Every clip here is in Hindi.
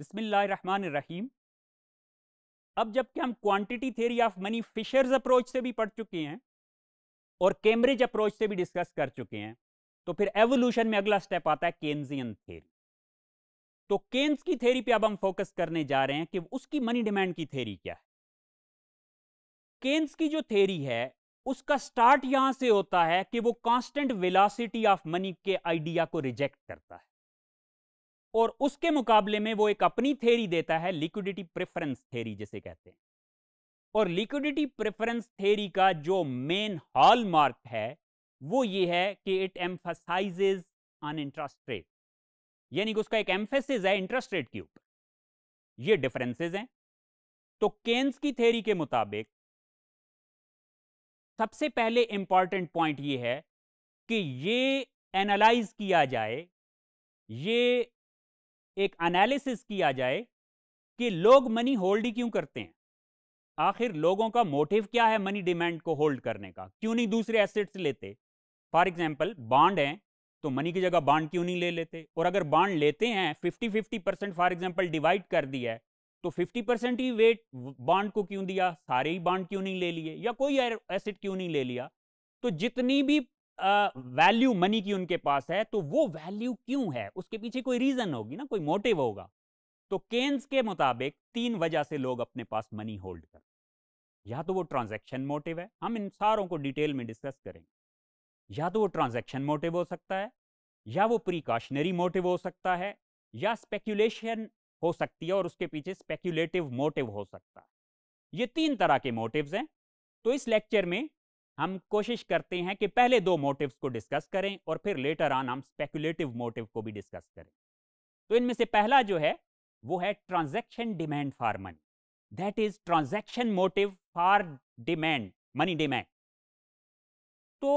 बिस्मिल्लाहिर्रहमानिर्रहीम अब जबकि हम quantity theory of money Fisher's approach से भी पढ़ चुके हैं और कैम्ब्रिज अप्रोच से भी डिस्कस कर चुके हैं तो फिर एवोल्यूशन में अगला स्टेप आता है केन्जियन थ्योरी तो केन्स की थेरी पे अब हम फोकस करने जा रहे हैं कि उसकी मनी डिमांड की थेरी क्या है केन्स की जो थेरी है उसका स्टार्ट यहां से होता है कि वो कांस्टेंट वेलोसिटी ऑफ मनी के आइडिया को रिजेक्ट करता है और उसके मुकाबले में वो एक अपनी थेरी देता है लिक्विडिटी प्रेफरेंस थेरी जिसे कहते हैं और लिक्विडिटी प्रेफरेंस थेरी का जो मेन हॉल मार्क है वो ये है कि it emphasizes on interest rate यानी कि उसका एक एम्फेसिस है इंटरेस्ट रेट के ऊपर ये डिफरेंसेस हैं तो केन्स की थेरी के मुताबिक सबसे पहले इंपॉर्टेंट पॉइंट ये है कि ये एनालाइज किया जाए ये एक एनालिसिस किया जाए कि लोग मनी होल्ड ही क्यों करते हैं आखिर लोगों का मोटिव क्या है मनी डिमांड को होल्ड करने का क्यों नहीं दूसरे एसेट्स लेते फॉर एग्जाम्पल बॉन्ड हैं तो मनी की जगह बॉन्ड क्यों नहीं ले लेते और अगर बॉन्ड लेते हैं fifty fifty percent for example divide कर दिया है तो फिफ्टी परसेंट ही वेट बॉन्ड को क्यों दिया सारे ही बॉन्ड क्यों नहीं ले लिए या कोई एसेट क्यों नहीं ले लिया तो जितनी भी वैल्यू मनी की उनके पास है तो वो वैल्यू क्यों है उसके पीछे कोई रीजन होगी ना कोई मोटिव होगा तो केन्स के मुताबिक तीन वजह से लोग अपने पास मनी होल्ड कर या तो वो ट्रांजैक्शन मोटिव है हम इन सारों को डिटेल में डिस्कस करेंगे या तो वो ट्रांजैक्शन मोटिव हो सकता है या वो प्रिकॉशनरी मोटिव हो सकता है या स्पेक्यूलेशन हो सकती है और उसके पीछे स्पेक्यूलेटिव मोटिव हो सकता है ये तीन तरह के मोटिव्स हैं तो इस लेक्चर में हम कोशिश करते हैं कि पहले दो मोटिव्स को डिस्कस करें और फिर लेटर ऑन हम स्पेकुलेटिव मोटिव को भी डिस्कस करें तो इनमें से पहला जो है वो है transaction demand for money that is transaction motive for demand money demand तो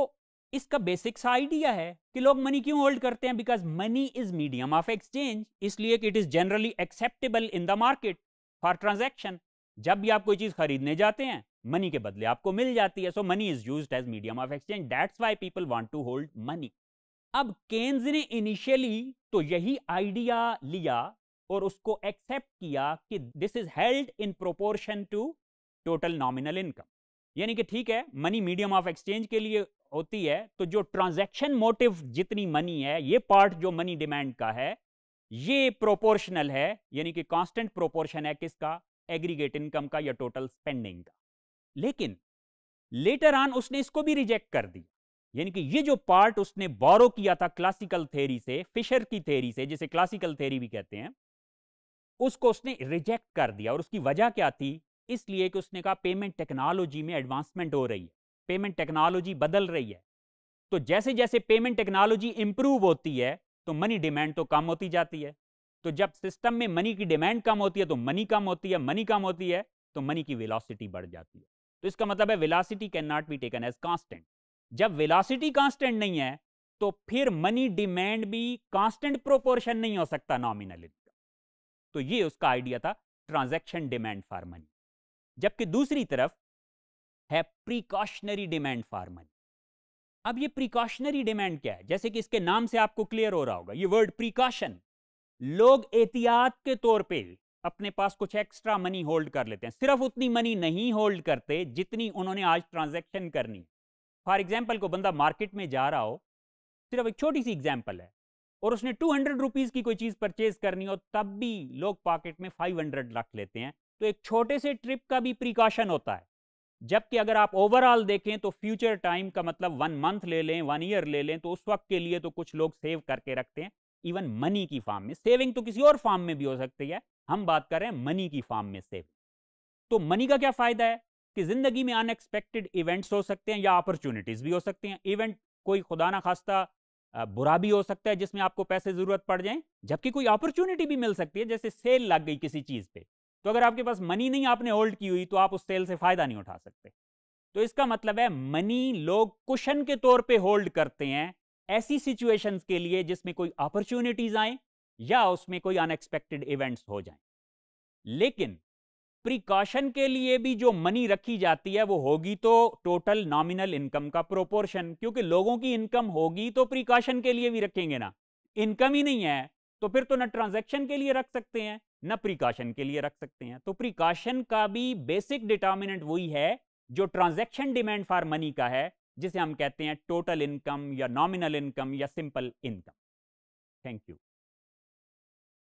इसका बेसिक सा आइडिया है कि लोग मनी क्यों होल्ड करते हैं because money is medium of exchange इसलिए कि it is generally acceptable in the market for transaction जब भी आप कोई चीज़ खरीदने जाते हैं मनी के बदले आपको मिल जाती है so money is use as medium of exchange that's why people want to hold money अब केन्स ने इनिशियली तो यही आइडिया लिया और उसको एक्सेप्ट किया कि this is held in proportion to total nominal income यानी कि ठीक है मनी मीडियम ऑफ एक्सचेंज के लिए होती है तो जो ट्रांजैक्शन मोटिव जितनी मनी है ये पार्ट जो मनी डिमांड का है ये प्रोपोर्शनल है यानी कि कांस्टेंट प्रोपोर्शन है किसका एग्रीगेट इनकम का या टोटल स्पेंडिंग का लेकिन लेटर ऑन उसने इसको भी रिजेक्ट कर दी यानी कि ये जो पार्ट उसने बोरो किया था क्लासिकल थेरी से फिशर की थेरी से जिसे क्लासिकल थेरी भी कहते हैं उसको उसने रिजेक्ट कर दिया और उसकी वजह क्या थी इसलिए कि उसने कहा पेमेंट टेक्नोलॉजी में एडवांसमेंट हो रही है पेमेंट टेक्नोलॉजी बदल रही है तो जैसे जैसे पेमेंट टेक्नोलॉजी इंप्रूव होती है तो मनी डिमांड तो कम होती जाती है तो जब सिस्टम में मनी की डिमांड कम होती है तो मनी कम होती है मनी कम होती है तो मनी की वेलोसिटी बढ़ जाती है तो इसका मतलब है velocity can not be taken as constant जब वेलासिटी कांस्टेंट नहीं है तो फिर मनी डिमांड भी कांस्टेंट प्रोपोर्शन नहीं हो सकता नॉमिनल इनकम तो ये उसका आइडिया था ट्रांजैक्शन डिमांड फॉर मनी जबकि दूसरी तरफ है प्रीकॉशनरी डिमांड फॉर मनी अब ये प्रीकॉशनरी डिमांड क्या है जैसे कि इसके नाम से आपको क्लियर हो रहा होगा ये वर्ड प्रीकॉशन लोग एहतियात के तौर पे अपने पास कुछ एक्स्ट्रा मनी होल्ड कर लेते हैं सिर्फ उतनी मनी नहीं होल्ड करते जितनी उन्होंने आज ट्रांजेक्शन करनी फॉर एग्जाम्पल को बंदा मार्केट में जा रहा हो सिर्फ एक छोटी सी एग्जाम्पल है और उसने टू हंड्रेड रुपीज़ की कोई चीज़ परचेज करनी हो तब भी लोग पॉकेट में फाइव हंड्रेड रख लेते हैं तो एक छोटे से ट्रिप का भी प्रिकॉशन होता है जबकि अगर आप ओवरऑल देखें तो फ्यूचर टाइम का मतलब वन मंथ ले लें वन ईयर ले लें तो उस वक्त के लिए तो कुछ लोग सेव करके रखते हैं इवन मनी की फॉर्म में सेविंग तो किसी और फॉर्म में भी हो सकती है हम बात कर रहे हैं मनी की फॉर्म में से तो मनी का क्या फायदा है कि जिंदगी में अनएक्सपेक्टेड इवेंट्स हो सकते हैं या अपॉर्चुनिटीज भी हो सकते हैं इवेंट कोई खुदा ना खास्ता बुरा भी हो सकता है जिसमें आपको पैसे जरूरत पड़ जाए जबकि कोई अपॉर्चुनिटी भी मिल सकती है जैसे सेल लग गई किसी चीज पे तो अगर आपके पास मनी नहीं आपने होल्ड की हुई तो आप उस सेल से फायदा नहीं उठा सकते तो इसका मतलब है मनी लोग कुशन के तौर पे होल्ड करते हैं ऐसी सिचुएशंस के लिए जिसमें कोई अपॉर्चुनिटीज आए या उसमें कोई अनएक्सपेक्टेड इवेंट्स हो जाएं लेकिन प्रिकॉशन के लिए भी जो मनी रखी जाती है वो होगी तो टोटल नॉमिनल इनकम का प्रोपोर्शन क्योंकि लोगों की इनकम होगी तो प्रिकॉशन के लिए भी रखेंगे ना इनकम ही नहीं है तो फिर तो ना ट्रांजैक्शन के लिए रख सकते हैं ना प्रिकॉशन के लिए रख सकते हैं तो प्रिकॉशन का भी बेसिक डिटर्मिनेंट वही है जो ट्रांजेक्शन डिमांड फॉर मनी का है जिसे हम कहते हैं टोटल इनकम या नॉमिनल इनकम या सिंपल इनकम थैंक यू